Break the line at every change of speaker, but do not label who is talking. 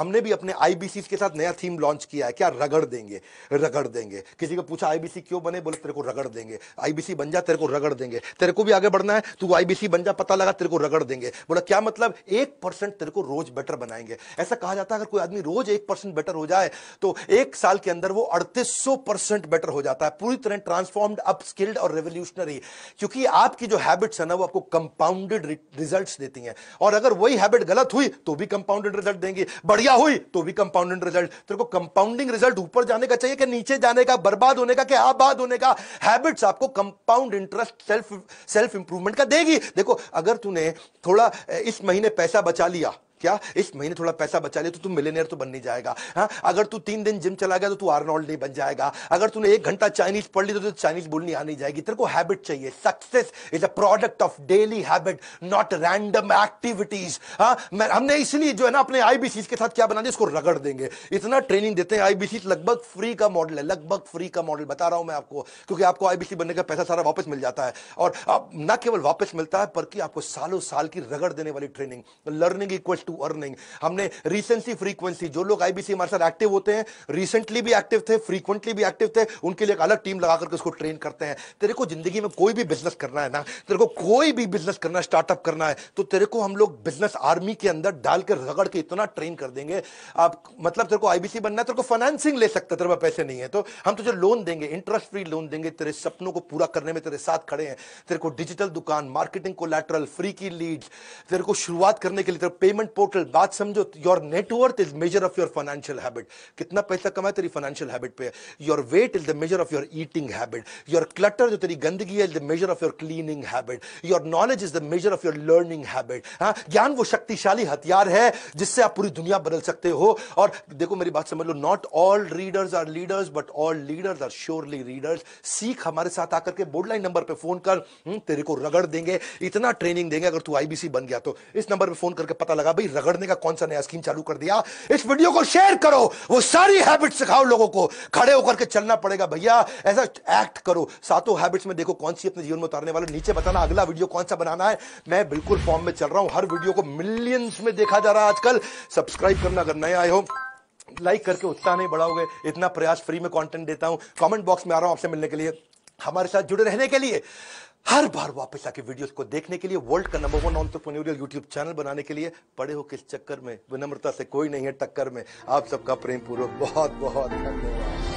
हमने भी अपने आईबीसी के साथ नया थीम लॉन्च किया है क्या रगड़ देंगे रगड़ देंगे किसी को पूछा आईबीसी क्यों बने बोले तेरे को रगड़ देंगे आईबीसी बन जा तेरे को रगड़ देंगे तेरे को भी आगे बढ़ना है तू आईबीसी बन जा पता लगा तेरे को रगड़ देंगे बोला क्या मतलब एक परसेंट तेरे को रोज बेटर बनाएंगे ऐसा कहा जाता है अगर कोई आदमी रोज एक परसेंट बेटर हो जाए तो एक साल के अंदर वो अड़तीस परसेंट बेटर हो जाता है पूरी तरह ट्रांसफॉर्म्ड अपस्किल्ड और रेवोल्यूशनरी क्योंकि आपकी जो हैबिट्स है ना वो आपको कंपाउंडेड रिजल्ट देती है और अगर वही हैबिट गलत हुई तो भी कंपाउंडेड रिजल्ट देंगी बढ़िया क्रिया हुई तो भी कंपाउंडिंग रिजल्ट तेरे को कंपाउंडिंग रिजल्ट ऊपर जाने का चाहिए कि नीचे जाने का बर्बाद होने का कि आबाद होने का हैबिट्स आपको compound interest self self improvement का देगी देखो अगर तूने थोड़ा इस महीने पैसा बचा लिया क्या इस महीने थोड़ा पैसा बचा ले तो तू मिलेनियर तो बन नहीं जाएगा हाँ अगर तू तीन दिन जिम चला गया तो तू आर्नोल्ड नहीं बन जाएगा अगर तूने एक घंटा चाइनीज पढ़ ली तो तुझे चाइनीज बोलनी आ नहीं जाएगी तेरे को हैबिट चाहिए success is a product of daily habit not random activities हाँ हमने इसलिए जो है ना अपने आईबीसी के साथ क्या बना दिया इसको रगड़ देंगे इतना ट्रेनिंग देते हैं आईबीसी लगभग फ्री का मॉडल है लगभग फ्री का मॉडल बता रहा हूं मैं आपको क्योंकि आपको आईबीसी बनने का पैसा सारा वापस मिल जाता है और न केवल वापस मिलता है बल्कि आपको सालों साल की रगड़ देने वाली training learning equals to earning हमने रिसेंसी फ्रीक्वेंसी जो लोग आईबीसी हमारे साथ एक्टिव होते हैं रिसेंटली भी एक्टिव थे फ्रीक्वेंटली भी एक्टिव थे उनके लिए एक अलग टीम लगा करके उसको ट्रेन करते हैं तेरे को जिंदगी में कोई भी बिजनेस करना है ना तेरे को कोई भी बिजनेस करना स्टार्टअप करना है तो तेरे को हम लोग बिजनेस आर्मी के अंदर डाल के रगड़ के इतना ट्रेन कर देंगे आप मतलब तेरे को आईबीसी बनना है तेरे को फाइनेंसिंग ले सकता तेरे पास पैसे नहीं है तो हम तुझे लोन देंगे इंटरेस्ट फ्री लोन देंगे तेरे सपनों को पूरा करने में तेरे साथ खड़े हैं तेरे को डिजिटल दुकान मार्केटिंग को लैटरल फ्री की लीड तेरे को शुरुआत करने के लिए तेरे पेमेंट पोर्टल बात समझो your net worth is measure of your financial habit कितना पैसा कमाए तेरी फाइनेंशियल हैबिट पे your weight is the measure of your eating habit your clutter जो तेरी गंदगी है is the measure of your cleaning habit your knowledge is the measure of your learning habit हाँ ज्ञान वो शक्तिशाली हथियार है जिससे आप पूरी दुनिया बदल सकते हो और देखो मेरी बात समझ लो not all readers are leaders but all leaders are surely readers सीख हमारे साथ आकर के बोर्ड लाइन नंबर पर फोन कर तेरे को रगड़ देंगे इतना ट्रेनिंग देंगे अगर तू आईबीसी बन गया तो इस नंबर पर फोन करके पता लगा भाई रगड़ने का कौन सा नया स्कीम चालू कर दिया इस वीडियो को शेयर करो वो सारी हैबिट सिखाओ लोगों को खड़े होकर के चलना पड़ेगा भैया ऐसा एक्ट करो सातों हैबिट्स में देखो कौन सी अपने जीवन में उतारने वाले नीचे बताना अगला वीडियो कौन सा बनाना है मैं बिल्कुल फॉर्म में चल रहा हूं हर वीडियो को मिलियंस में देखा जा रहा है आजकल सब्सक्राइब करना अगर नए आए हो लाइक करके उत्साह नहीं बढ़ाओगे इतना प्रयास फ्री में कंटेंट देता हूं कमेंट बॉक्स में आ रहा हूं आपसे मिलने के लिए हमारे साथ जुड़े रहने के लिए हर बार वापस आके वीडियोस को देखने के लिए वर्ल्ड का number one entrepreneurial YouTube channel बनाने के लिए पड़े हो किस चक्कर में विनम्रता से कोई नहीं है टक्कर में आप सबका प्रेम पूर्वक बहुत बहुत धन्यवाद